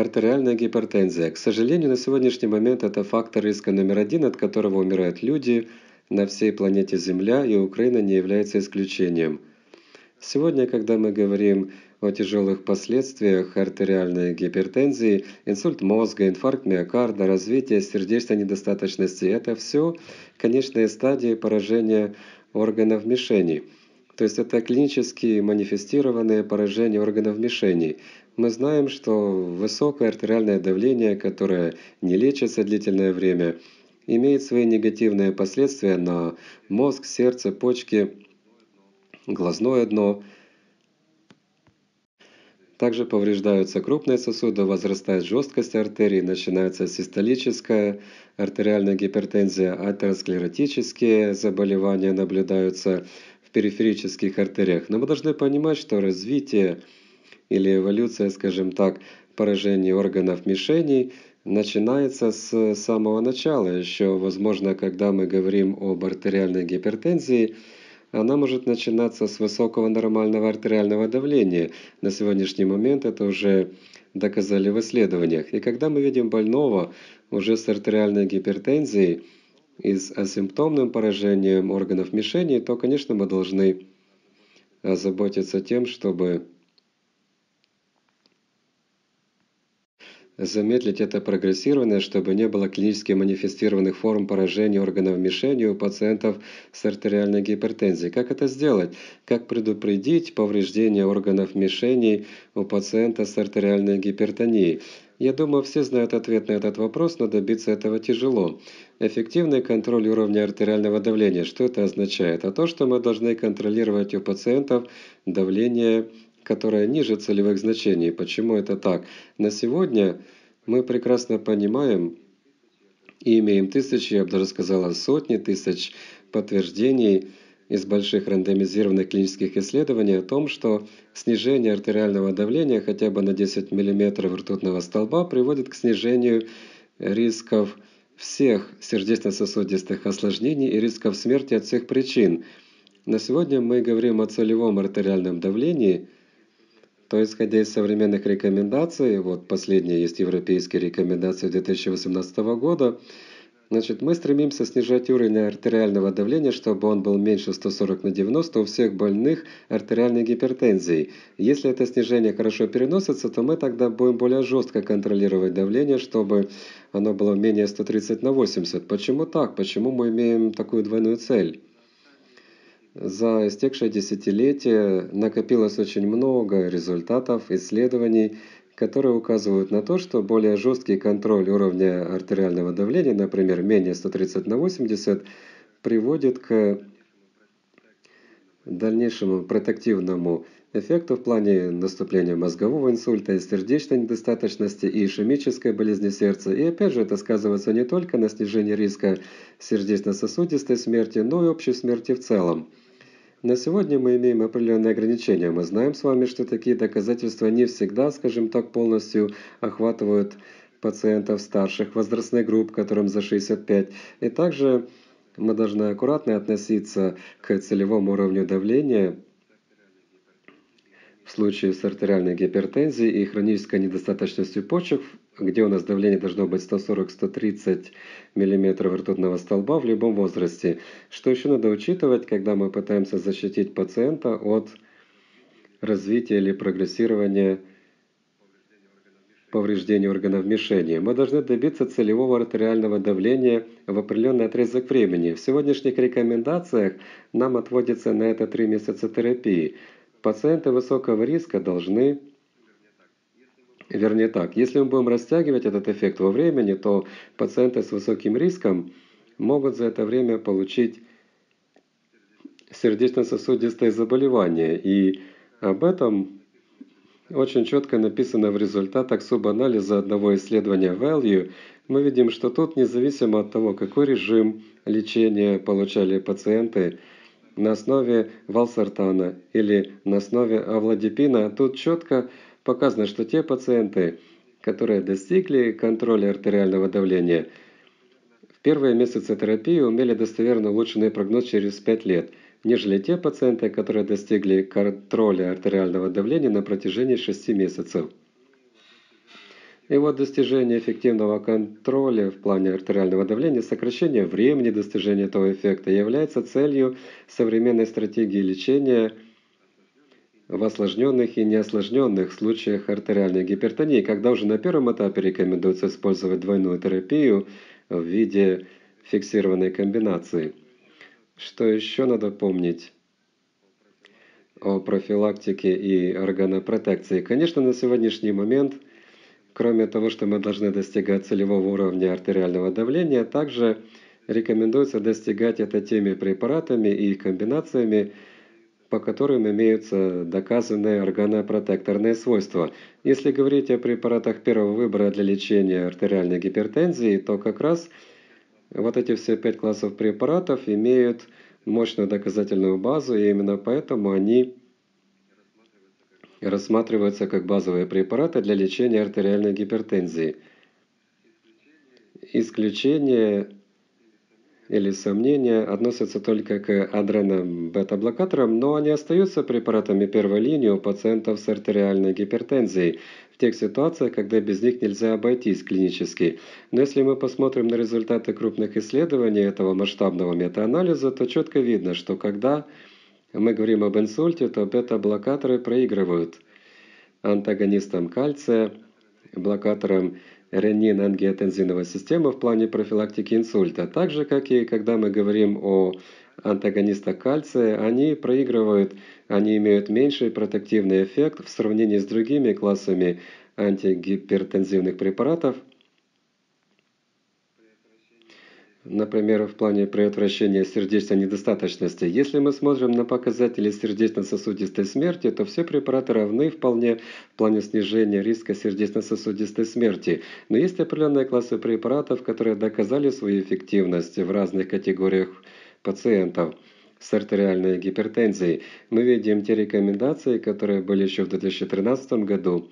Артериальная гипертензия. К сожалению, на сегодняшний момент это фактор риска номер один, от которого умирают люди на всей планете Земля, и Украина не является исключением. Сегодня, когда мы говорим о тяжелых последствиях артериальной гипертензии, инсульт мозга, инфаркт миокарда, развитие сердечной недостаточности – это все конечные стадии поражения органов мишеней то есть это клинически манифестированные поражения органов мишеней. Мы знаем, что высокое артериальное давление, которое не лечится длительное время, имеет свои негативные последствия на мозг, сердце, почки, глазное дно. Также повреждаются крупные сосуды, возрастает жесткость артерий, начинается систолическая артериальная гипертензия, атеросклеротические заболевания наблюдаются, периферических артериях. Но мы должны понимать, что развитие или эволюция, скажем так, поражения органов мишеней начинается с самого начала. Еще, возможно, когда мы говорим об артериальной гипертензии, она может начинаться с высокого нормального артериального давления. На сегодняшний момент это уже доказали в исследованиях. И когда мы видим больного уже с артериальной гипертензией, и с асимптомным поражением органов мишени, то, конечно, мы должны заботиться тем, чтобы замедлить это прогрессирование, чтобы не было клинически манифестированных форм поражения органов мишени у пациентов с артериальной гипертензией. Как это сделать? Как предупредить повреждение органов мишени у пациента с артериальной гипертонией? Я думаю, все знают ответ на этот вопрос, но добиться этого тяжело. Эффективный контроль уровня артериального давления. Что это означает? А то, что мы должны контролировать у пациентов давление, которое ниже целевых значений. Почему это так? На сегодня мы прекрасно понимаем и имеем тысячи, я бы даже сказала сотни тысяч подтверждений из больших рандомизированных клинических исследований о том, что снижение артериального давления хотя бы на 10 мм ртутного столба приводит к снижению рисков всех сердечно-сосудистых осложнений и рисков смерти от всех причин. На сегодня мы говорим о целевом артериальном давлении, то исходя из современных рекомендаций, вот последние есть европейские рекомендации 2018 года, Значит, мы стремимся снижать уровень артериального давления, чтобы он был меньше 140 на 90 у всех больных артериальной гипертензией. Если это снижение хорошо переносится, то мы тогда будем более жестко контролировать давление, чтобы оно было менее 130 на 80. Почему так? Почему мы имеем такую двойную цель? За истекшее десятилетие накопилось очень много результатов, исследований, которые указывают на то, что более жесткий контроль уровня артериального давления, например, менее 130 на 80, приводит к дальнейшему протективному эффекту в плане наступления мозгового инсульта, сердечной недостаточности и ишемической болезни сердца. И опять же, это сказывается не только на снижении риска сердечно-сосудистой смерти, но и общей смерти в целом. На сегодня мы имеем определенные ограничения. Мы знаем с вами, что такие доказательства не всегда, скажем так, полностью охватывают пациентов старших возрастных групп, которым за 65. И также мы должны аккуратно относиться к целевому уровню давления в случае с артериальной гипертензией и хронической недостаточностью почек где у нас давление должно быть 140-130 мм ртутного столба в любом возрасте. Что еще надо учитывать, когда мы пытаемся защитить пациента от развития или прогрессирования повреждений органов мишени. Мы должны добиться целевого артериального давления в определенный отрезок времени. В сегодняшних рекомендациях нам отводится на это 3 месяца терапии. Пациенты высокого риска должны Вернее так, если мы будем растягивать этот эффект во времени, то пациенты с высоким риском могут за это время получить сердечно-сосудистые заболевания. И об этом очень четко написано в результатах субанализа одного исследования Value. Мы видим, что тут независимо от того, какой режим лечения получали пациенты, на основе валсартана или на основе авладипина, тут четко показано, что те пациенты, которые достигли контроля артериального давления, в первые месяцы терапии умели достоверно улучшенный прогноз через 5 лет, нежели те пациенты, которые достигли контроля артериального давления на протяжении 6 месяцев. И вот достижение эффективного контроля в плане артериального давления, сокращение времени достижения этого эффекта является целью современной стратегии лечения – в осложненных и неосложненных случаях артериальной гипертонии, когда уже на первом этапе рекомендуется использовать двойную терапию в виде фиксированной комбинации. Что еще надо помнить? о профилактике и органопротекции. Конечно, на сегодняшний момент, кроме того, что мы должны достигать целевого уровня артериального давления, также рекомендуется достигать это теми препаратами и их комбинациями, по которым имеются доказанные органопротекторные свойства. Если говорить о препаратах первого выбора для лечения артериальной гипертензии, то как раз вот эти все пять классов препаратов имеют мощную доказательную базу, и именно поэтому они рассматриваются как базовые препараты для лечения артериальной гипертензии. Исключение или сомнения относятся только к адренным бета-блокаторам, но они остаются препаратами первой линии у пациентов с артериальной гипертензией в тех ситуациях, когда без них нельзя обойтись клинически. Но если мы посмотрим на результаты крупных исследований этого масштабного метаанализа, то четко видно, что когда мы говорим об инсульте, то бета-блокаторы проигрывают антагонистам кальция, блокаторам ренин-ангиотензиновой системы в плане профилактики инсульта. Так же, как и когда мы говорим о антагонистах кальция, они проигрывают, они имеют меньший протективный эффект в сравнении с другими классами антигипертензивных препаратов – например, в плане предотвращения сердечной недостаточности. Если мы смотрим на показатели сердечно-сосудистой смерти, то все препараты равны вполне в плане снижения риска сердечно-сосудистой смерти. Но есть определенные классы препаратов, которые доказали свою эффективность в разных категориях пациентов с артериальной гипертензией. Мы видим те рекомендации, которые были еще в 2013 году.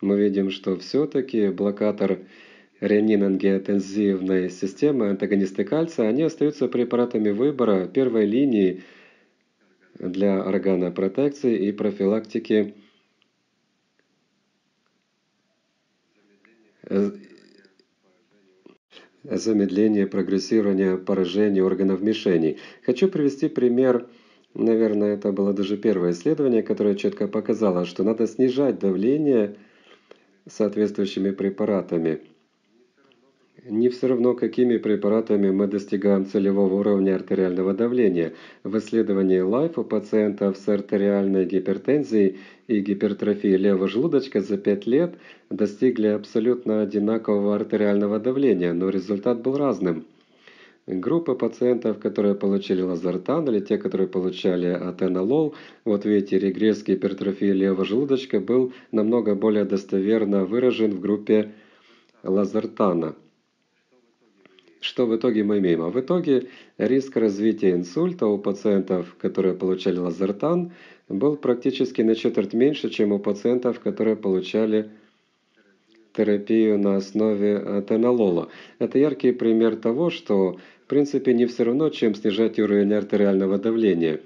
Мы видим, что все-таки блокатор ренин-ангиотензивной системы, антагонисты кальция, они остаются препаратами выбора первой линии для органопротекции и профилактики э, замедления прогрессирования поражения органов мишеней. Хочу привести пример Наверное, это было даже первое исследование, которое четко показало, что надо снижать давление соответствующими препаратами – не все равно, какими препаратами мы достигаем целевого уровня артериального давления. В исследовании LIFE у пациентов с артериальной гипертензией и гипертрофией левого желудочка за 5 лет достигли абсолютно одинакового артериального давления, но результат был разным. Группа пациентов, которые получили лазертан или те, которые получали атенолол, вот видите, регресс гипертрофии левого желудочка был намного более достоверно выражен в группе лазертана. Что в итоге мы имеем? А в итоге риск развития инсульта у пациентов, которые получали лазертан, был практически на четверть меньше, чем у пациентов, которые получали терапию на основе э, тенолола. Это яркий пример того, что в принципе не все равно, чем снижать уровень артериального давления.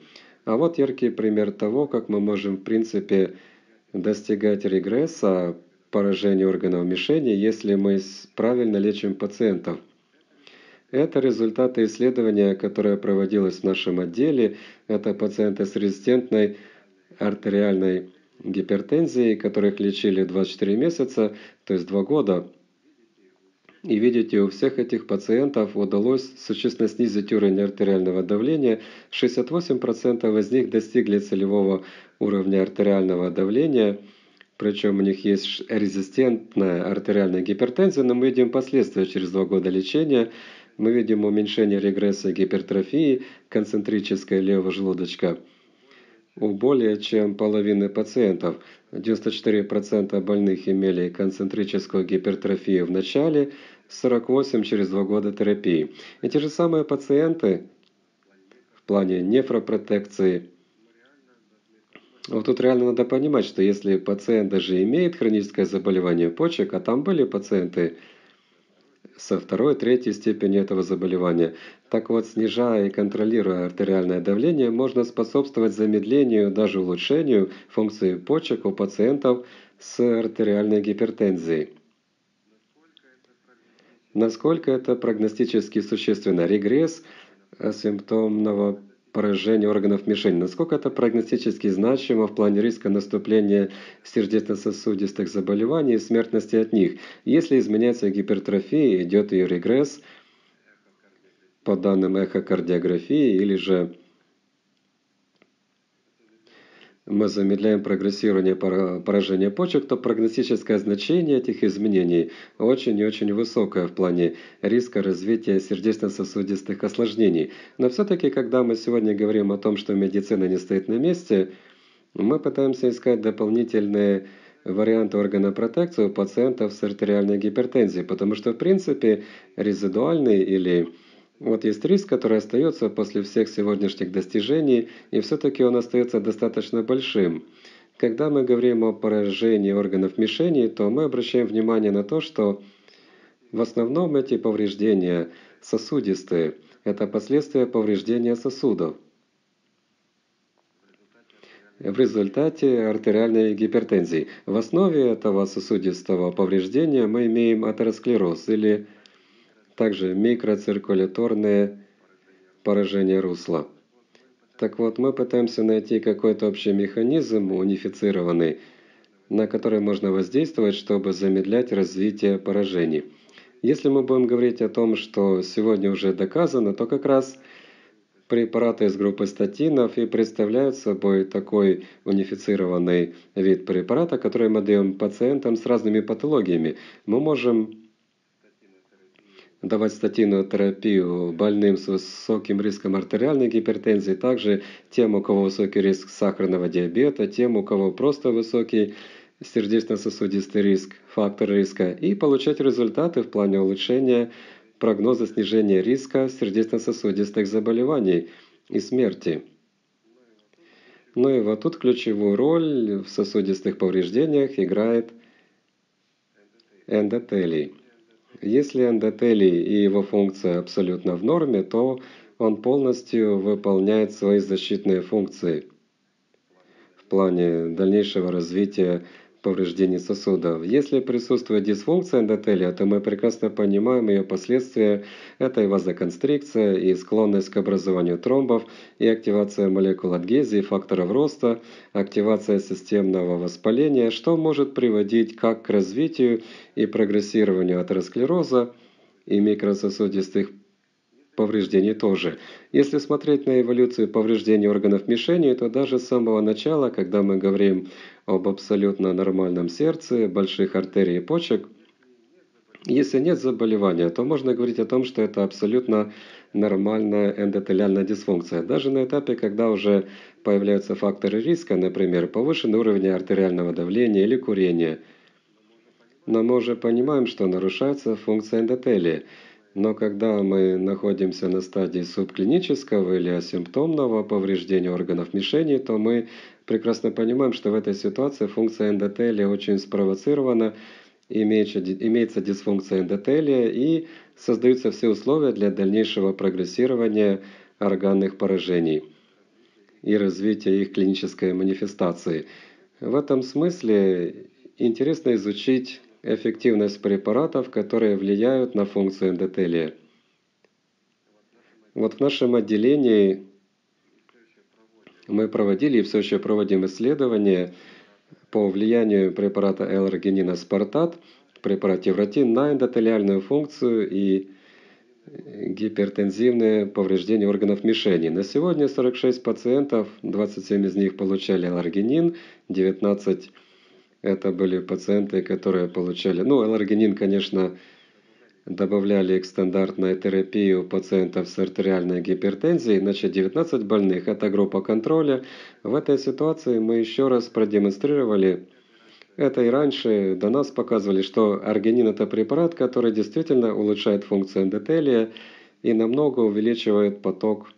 А вот яркий пример того, как мы можем в принципе достигать регресса, поражения органов мишени, если мы правильно лечим пациентов. Это результаты исследования, которое проводилось в нашем отделе. Это пациенты с резистентной артериальной гипертензией, которых лечили 24 месяца, то есть 2 года. И видите, у всех этих пациентов удалось существенно снизить уровень артериального давления. 68% из них достигли целевого уровня артериального давления. Причем у них есть резистентная артериальная гипертензия, но мы видим последствия через два года лечения мы видим уменьшение регрессии гипертрофии концентрической левого желудочка у более чем половины пациентов. 94% больных имели концентрическую гипертрофию в начале, 48% через 2 года терапии. И те же самые пациенты в плане нефропротекции. Вот тут реально надо понимать, что если пациент даже имеет хроническое заболевание почек, а там были пациенты, со второй и третьей степени этого заболевания. Так вот, снижая и контролируя артериальное давление, можно способствовать замедлению, даже улучшению функции почек у пациентов с артериальной гипертензией. Насколько это прогностически существенно? Регресс симптомного поражение органов мишени. Насколько это прогностически значимо в плане риска наступления сердечно-сосудистых заболеваний и смертности от них? Если изменяется гипертрофия, идет ее регресс, по данным эхокардиографии, или же мы замедляем прогрессирование поражения почек, то прогностическое значение этих изменений очень и очень высокое в плане риска развития сердечно-сосудистых осложнений. Но все-таки, когда мы сегодня говорим о том, что медицина не стоит на месте, мы пытаемся искать дополнительные вариант органопротекции у пациентов с артериальной гипертензией, потому что, в принципе, резидуальный или вот есть риск, который остается после всех сегодняшних достижений, и все-таки он остается достаточно большим. Когда мы говорим о поражении органов мишени, то мы обращаем внимание на то, что в основном эти повреждения сосудистые. Это последствия повреждения сосудов. В результате артериальной гипертензии. В основе этого сосудистого повреждения мы имеем атеросклероз или атеросклероз также микроциркуляторные поражения русла. Так вот, мы пытаемся найти какой-то общий механизм, унифицированный, на который можно воздействовать, чтобы замедлять развитие поражений. Если мы будем говорить о том, что сегодня уже доказано, то как раз препараты из группы статинов и представляют собой такой унифицированный вид препарата, который мы даем пациентам с разными патологиями. Мы можем давать статинную терапию больным с высоким риском артериальной гипертензии, также тем, у кого высокий риск сахарного диабета, тем, у кого просто высокий сердечно-сосудистый риск, фактор риска, и получать результаты в плане улучшения прогноза снижения риска сердечно-сосудистых заболеваний и смерти. Ну и вот тут ключевую роль в сосудистых повреждениях играет эндотелий. Если эндотелий и его функция абсолютно в норме, то он полностью выполняет свои защитные функции в плане дальнейшего развития повреждений сосудов. Если присутствует дисфункция эндотелия, то мы прекрасно понимаем ее последствия. Это и вазоконстрикция, и склонность к образованию тромбов, и активация молекул адгезии, факторов роста, активация системного воспаления, что может приводить как к развитию и прогрессированию атеросклероза и микрососудистых повреждений тоже. Если смотреть на эволюцию повреждений органов мишени, то даже с самого начала, когда мы говорим об абсолютно нормальном сердце, больших артерий и почек, если нет заболевания, то можно говорить о том, что это абсолютно нормальная эндотелиальная дисфункция. Даже на этапе, когда уже появляются факторы риска, например, повышенный уровень артериального давления или курения. Но мы уже понимаем, что нарушается функция эндотелия. Но когда мы находимся на стадии субклинического или асимптомного повреждения органов мишени, то мы прекрасно понимаем, что в этой ситуации функция эндотелия очень спровоцирована, имеется дисфункция эндотелия и создаются все условия для дальнейшего прогрессирования органных поражений и развития их клинической манифестации. В этом смысле интересно изучить эффективность препаратов, которые влияют на функцию эндотелия. Вот в нашем отделении мы проводили и все еще проводим исследования по влиянию препарата L-аргинина спартат, препарат Евротин на эндотелиальную функцию и гипертензивные повреждения органов мишени. На сегодня 46 пациентов, 27 из них получали аллергенин, 19 это были пациенты, которые получали... Ну, эларгинин, конечно, добавляли к стандартной терапии у пациентов с артериальной гипертензией, значит 19 больных – это группа контроля. В этой ситуации мы еще раз продемонстрировали, это и раньше до нас показывали, что аргинин – это препарат, который действительно улучшает функцию эндотелия и намного увеличивает поток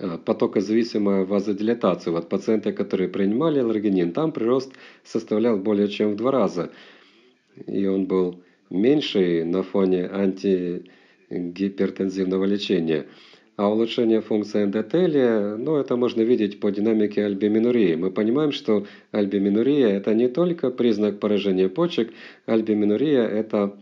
Э, потокозависимая вазодилатация Вот пациенты, которые принимали ларгинин, там прирост составлял более чем в два раза. И он был меньше на фоне антигипертензивного лечения. А улучшение функции эндотелия, ну это можно видеть по динамике альбиминурии. Мы понимаем, что альбиминурия это не только признак поражения почек, альбиминурия это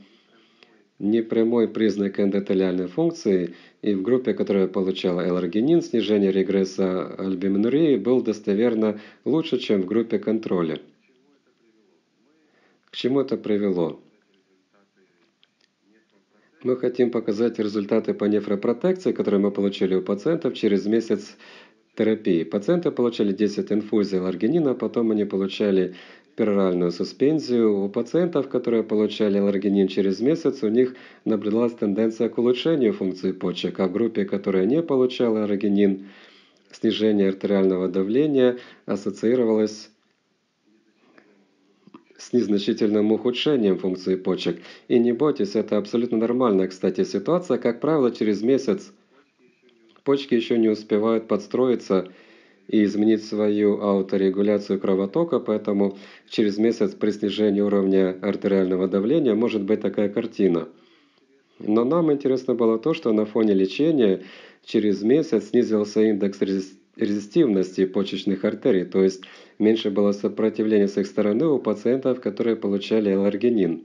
непрямой признак эндотелиальной функции, и в группе, которая получала L-аргинин, снижение регресса альбуминурии был достоверно лучше, чем в группе контроля. К чему это привело? Мы хотим показать результаты по нефропротекции, которые мы получили у пациентов через месяц терапии. Пациенты получали 10 инфузий ларгинина, а потом они получали пероральную суспензию. У пациентов, которые получали ларгинин через месяц, у них наблюдалась тенденция к улучшению функции почек, а в группе, которая не получала ларгинин, снижение артериального давления ассоциировалось с незначительным ухудшением функции почек. И не бойтесь, это абсолютно нормальная, кстати, ситуация. Как правило, через месяц почки еще не успевают подстроиться и изменить свою ауторегуляцию кровотока, поэтому через месяц при снижении уровня артериального давления может быть такая картина. Но нам интересно было то, что на фоне лечения через месяц снизился индекс резистивности почечных артерий, то есть меньше было сопротивления с их стороны у пациентов, которые получали аллергенин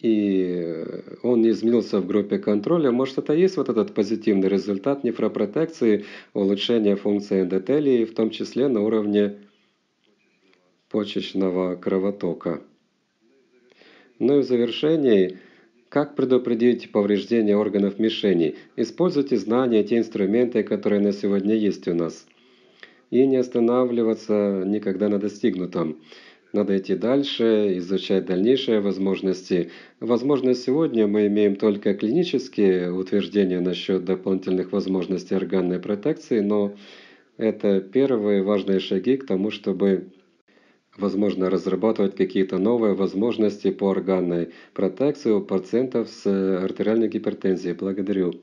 и э, он не изменился в группе контроля. Может, это и есть вот этот позитивный результат нефропротекции, улучшения функции эндотелии, в том числе на уровне почечного кровотока. Ну и в завершении, как предупредить повреждение органов мишени? Используйте знания, те инструменты, которые на сегодня есть у нас. И не останавливаться никогда на достигнутом. Надо идти дальше, изучать дальнейшие возможности. Возможно, сегодня мы имеем только клинические утверждения насчет дополнительных возможностей органной протекции, но это первые важные шаги к тому, чтобы возможно разрабатывать какие-то новые возможности по органной протекции у пациентов с артериальной гипертензией. Благодарю.